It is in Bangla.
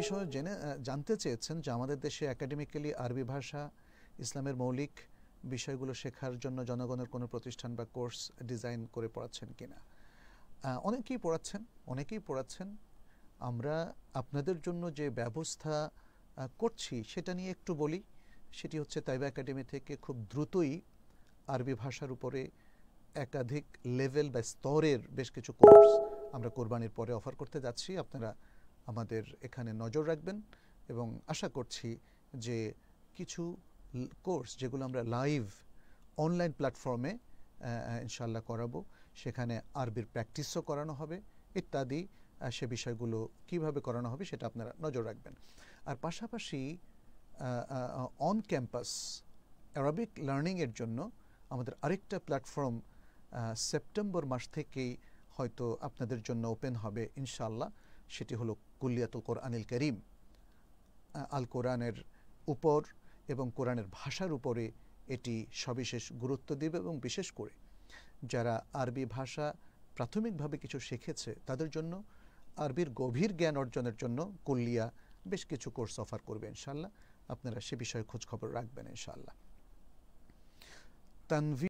বিষয় জেনে জানতে চেয়েছেন যে আমাদের দেশে একাডেমিক্যালি আরবি ভাষা ইসলামের মৌলিক বিষয়গুলো শেখার জন্য জনগণের কোনো প্রতিষ্ঠান বা কোর্স ডিজাইন করে পড়াচ্ছেন কিনা অনেকেই পড়াচ্ছেন অনেকেই পড়াচ্ছেন আমরা আপনাদের জন্য যে ব্যবস্থা করছি সেটা নিয়ে একটু বলি সেটি হচ্ছে তাইবা একাডেমি থেকে খুব দ্রুতই আরবি ভাষার উপরে একাধিক লেভেল বা স্তরের বেশ কিছু কোর্স আমরা কোরবানির পরে অফার করতে যাচ্ছি আপনারা আমাদের এখানে নজর রাখবেন এবং আশা করছি যে কিছু কোর্স যেগুলো আমরা লাইভ অনলাইন প্ল্যাটফর্মে ইনশাল্লাহ করাবো সেখানে আরবির প্র্যাকটিসও করানো হবে ইত্যাদি সে বিষয়গুলো কিভাবে করানো হবে সেটা আপনারা নজর রাখবেন আর পাশাপাশি অন ক্যাম্পাস অ্যারাবিক লার্নিংয়ের জন্য আমাদের আরেকটা প্ল্যাটফর্ম সেপ্টেম্বর মাস থেকেই হয়তো আপনাদের জন্য ওপেন হবে ইনশাল্লাহ সেটি হলো কুল্লিয়াতুল কোরআনিল করিম আল কোরআনের উপর এবং কোরআনের ভাষার উপরে এটি সবিশেষ গুরুত্ব দেবে এবং বিশেষ করে যারা আরবি ভাষা প্রাথমিকভাবে কিছু শিখেছে তাদের জন্য আরবির গভীর জ্ঞান অর্জনের জন্য কুল্লিয়া বেশ কিছু কোর্স অফার করবে ইনশাল্লাহ আপনারা সে বিষয়ে খোঁজখবর রাখবেন ইনশাল্লাহ তানভি